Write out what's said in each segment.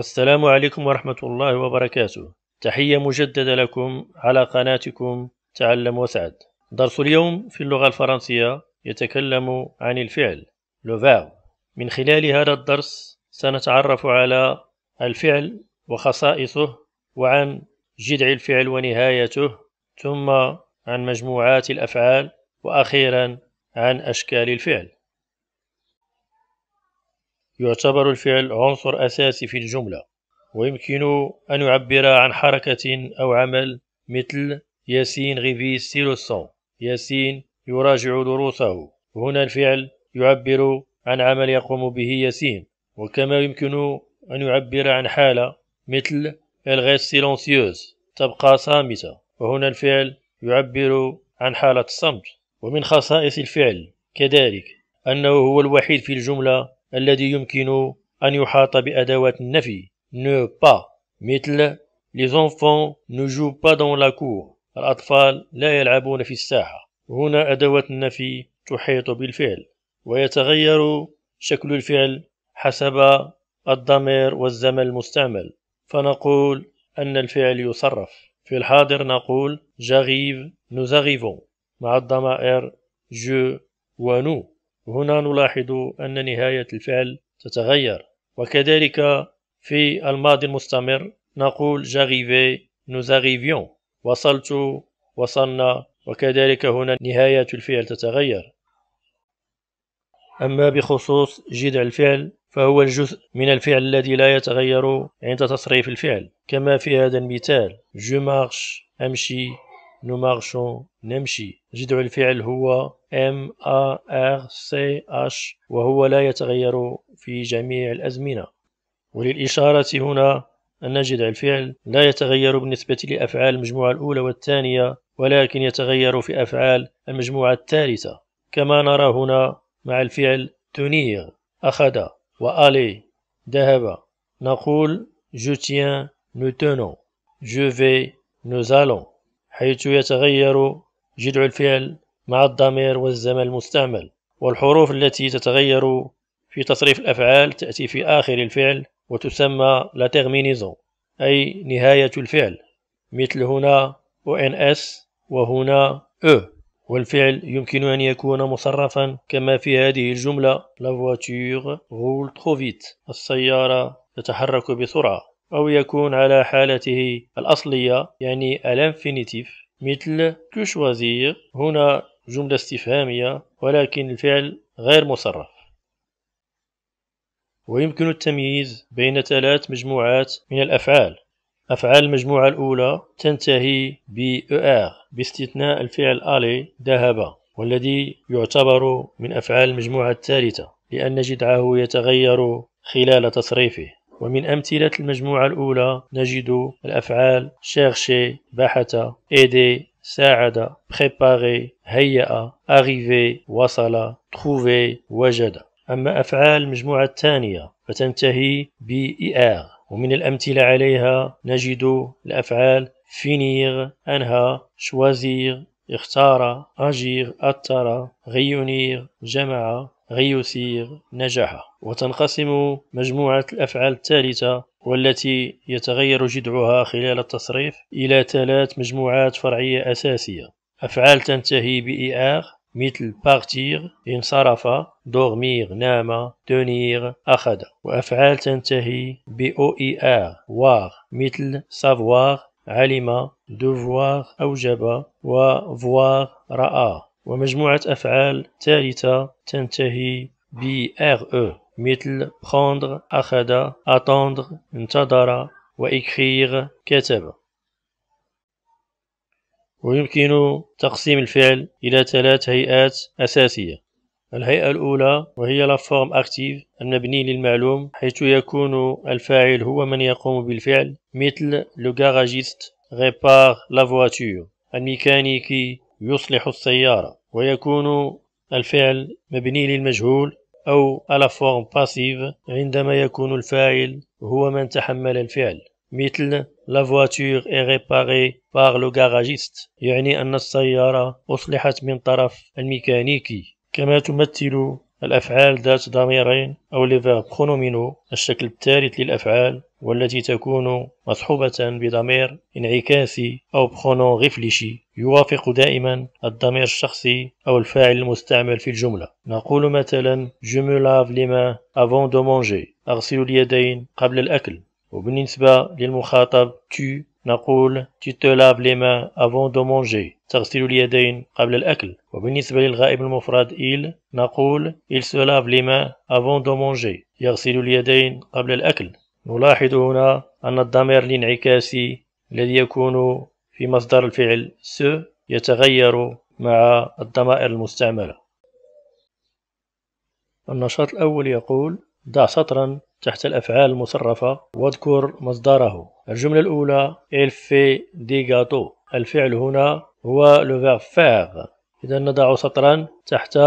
السلام عليكم ورحمة الله وبركاته تحية مجددة لكم على قناتكم تعلم وسعد درس اليوم في اللغة الفرنسية يتكلم عن الفعل لو من خلال هذا الدرس سنتعرف على الفعل وخصائصه وعن جذع الفعل ونهايته ثم عن مجموعات الأفعال وأخيرا عن أشكال الفعل يعتبر الفعل عنصر أساسي في الجملة ويمكن أن يعبر عن حركة أو عمل مثل ياسين غيفيس سيلوسون ياسين يراجع دروسه هنا الفعل يعبر عن عمل يقوم به ياسين وكما يمكن أن يعبر عن حالة مثل الغيس سيلونسيوز تبقى صامتة وهنا الفعل يعبر عن حالة الصمت ومن خصائص الفعل كذلك أنه هو الوحيد في الجملة الذي يمكن أن يحاط بأدوات النفي نو با مثل les enfants ne jouent pas dans la cour الأطفال لا يلعبون في الساحة هنا أدوات النفي تحيط بالفعل ويتغير شكل الفعل حسب الضمير والزمن المستعمل فنقول أن الفعل يصرف في الحاضر نقول جاغيف nous مع الضمائر جو ونو هنا نلاحظ أن نهاية الفعل تتغير وكذلك في الماضي المستمر نقول جاغيفي نوزاريفيون وصلت وصلنا وكذلك هنا نهاية الفعل تتغير أما بخصوص جذع الفعل فهو الجزء من الفعل الذي لا يتغير عند تصريف الفعل كما في هذا المثال جو مارش أمشي نو مارشون نمشي جذع الفعل هو ام ا ار سي اش وهو لا يتغير في جميع الأزمنة وللإشارة هنا أن جذع الفعل لا يتغير بالنسبة لأفعال المجموعة الأولى والثانية ولكن يتغير في أفعال المجموعة الثالثة كما نرى هنا مع الفعل تونير أخذ وآلي ذهب نقول je tiens nous نوزالون حيث يتغير جذع الفعل مع الضمير والزمن المستعمل والحروف التي تتغير في تصريف الأفعال تأتي في آخر الفعل وتسمى لا تغمينيزون أي نهاية الفعل مثل هنا أو ان اس وهنا او والفعل يمكن أن يكون مصرفا كما في هذه الجملة لا فواتور غول trop السيارة تتحرك بسرعة أو يكون على حالته الأصلية يعني الانفينيتيف مثل كو شوازير هنا جملة استفهامية ولكن الفعل غير مصرف ويمكن التمييز بين ثلاث مجموعات من الأفعال أفعال المجموعة الأولى تنتهي ب -er باستثناء الفعل ألي ذهب والذي يعتبر من أفعال المجموعة الثالثة لأن جدعه يتغير خلال تصريفه ومن أمثلة المجموعة الأولى نجد الأفعال شيرشي بحث إيدي ساعد بريباري هيأ أغيفي وصل تخوفي وجد أما أفعال المجموعة الثانية فتنتهي إير ومن الأمثلة عليها نجد الأفعال فينير أنهى شوازير اختار أجير أثر غيونير جمع غيوثير نجح وتنقسم مجموعة الأفعال الثالثة والتي يتغير جذعها خلال التصريف إلى ثلاث مجموعات فرعية أساسية أفعال تنتهي بإير مثل بارتير انصرف دورمير نام تونير أخذ وأفعال تنتهي بأو إي آر وار مثل سافوار علم devoir أوجب وvoir رأى ومجموعة أفعال ثالثة تنتهي ب RE مثل prendre أخذ attendre انتظر وإكريغ كتب ويمكن تقسيم الفعل إلى ثلاث هيئات أساسية الهيئة الأولى وهي لا فورم أكتيف المبني للمعلوم حيث يكون الفاعل هو من يقوم بالفعل مثل لو répare لا voiture الميكانيكي يصلح السيارة ويكون الفعل مبني للمجهول أو la فورم باسيف عندما يكون الفاعل هو من تحمل الفعل مثل La voiture est réparée par le garagiste يعني أن السيارة أصلحت من طرف الميكانيكي كما تمثل الأفعال ذات ضميرين أو les verbes pronominaux الشكل الثالث للأفعال والتي تكون مصحوبة بضمير انعكاسي أو بخونو غفلشي يوافق دائما الضمير الشخصي أو الفاعل المستعمل في الجملة نقول مثلا je me lave les mains avant أغسل اليدين قبل الأكل وبالنسبة للمخاطب تو نقول تي تو لاف لي mains افون دو manger تغسل اليدين قبل الأكل وبالنسبة للغائب المفرد il نقول il se lave les mains avant de manger يغسل اليدين قبل الأكل نلاحظ هنا أن الضمير الانعكاسي الذي يكون في مصدر الفعل س يتغير مع الضمائر المستعملة النشاط الأول يقول ضع سطرا تحت الأفعال المصرفة واذكر مصدره الجملة الأولى il fait des gâteaux الفعل هنا هو le verbe faire إذا نضع سطرا تحت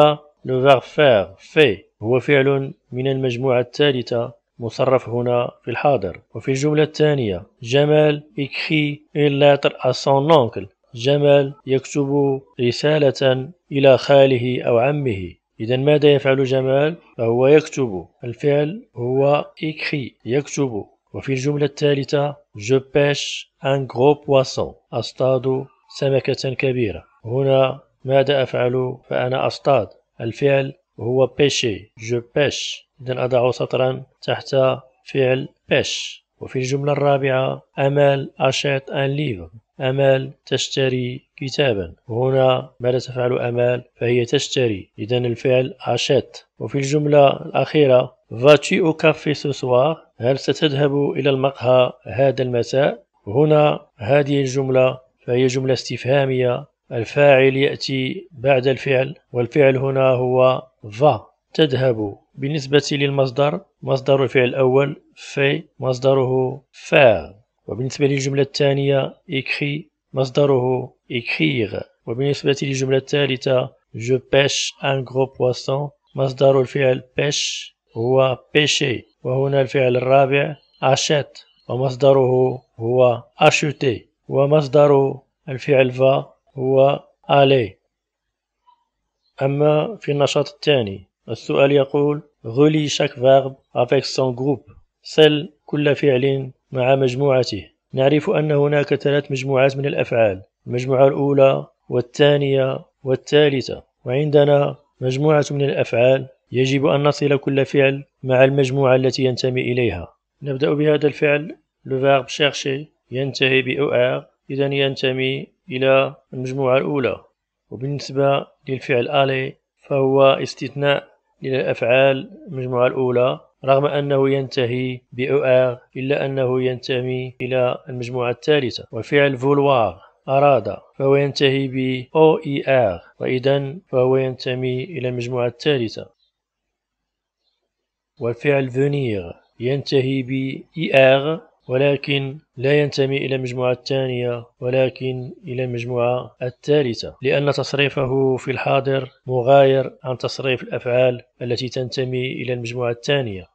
le verbe faire fait هو فعل من المجموعة الثالثة مصرف هنا في الحاضر وفي الجملة الثانية جمال إكخي إلا تر à son جمال يكتب رسالة إلى خاله أو عمه إذا ماذا يفعل جمال؟ فهو يكتب الفعل هو إكخي يكتب وفي الجملة الثالثة جو بيش أن غو بواسون أصطاد سمكة كبيرة هنا ماذا أفعل؟ فأنا أصطاد الفعل هو بيشي جو بيش إذا أضع سطرا تحت فعل باش وفي الجملة الرابعة أمال أشيط أن ليفر أمال تشتري كتابا وهنا ماذا تفعل أمال فهي تشتري إذا الفعل أشيط وفي الجملة الأخيرة فاتي أو كافي سوسوار هل ستذهب إلى المقهى هذا المساء هنا هذه الجملة فهي جملة استفهامية الفاعل يأتي بعد الفعل والفعل هنا هو فا تذهب بالنسبة للمصدر مصدر الفعل الأول في مصدره فار وبالنسبة للجملة الثانية إكري مصدره إكريغ وبالنسبة للجملة الثالثة جو pêche ان غرو بواسون مصدر الفعل pêche هو بيشي وهنا الفعل الرابع أشات ومصدره هو acheter ومصدر الفعل فا هو aller أما في النشاط الثاني السؤال يقول غلي شاك فارب افيك سون جروب سل كل فعل مع مجموعته نعرف أن هناك ثلاث مجموعات من الأفعال المجموعة الأولى والثانية والثالثة وعندنا مجموعة من الأفعال يجب أن نصل كل فعل مع المجموعة التي ينتمي إليها نبدأ بهذا الفعل لو verbe chercher ينتهي ب OR إذا ينتمي إلى المجموعة الأولى وبالنسبة للفعل aller فهو استثناء إلى الأفعال المجموعة الأولى رغم أنه ينتهي ب OR إلا أنه ينتمي إلى المجموعة الثالثة وفعل فولوار أراد فهو ينتهي ب OER وإذا فهو ينتمي إلى المجموعة الثالثة والفعل venir ينتهي ب ER ولكن لا ينتمي إلى المجموعة الثانية ولكن إلى المجموعة الثالثة لأن تصريفه في الحاضر مغاير عن تصريف الأفعال التي تنتمي إلى المجموعة الثانية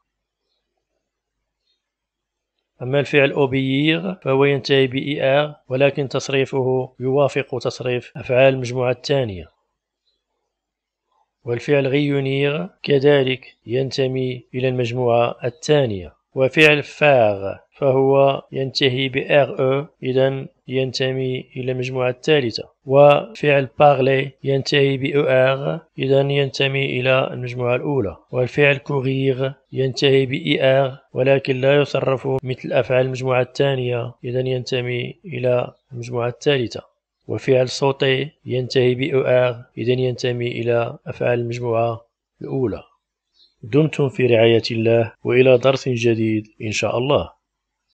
أما الفعل أوبييغ فهو ينتهي بإيآغ er، ولكن تصريفه يوافق تصريف أفعال المجموعة الثانية والفعل غيونيغ كذلك ينتمي إلى المجموعة الثانية وفعل فاغ فهو ينتهي ب او e، إذا ينتمي إلى المجموعة الثالثة وفعل بارلي ينتهي ب ار e إذا ينتمي إلى المجموعة الأولى والفعل كوغيغ ينتهي ب ER ولكن لا يصرف مثل أفعال المجموعة الثانية إذا ينتمي إلى المجموعة الثالثة وفعل صوتي ينتهي ب ار e إذا ينتمي إلى أفعال المجموعة الأولى دمتم في رعاية الله وإلى درس جديد إن شاء الله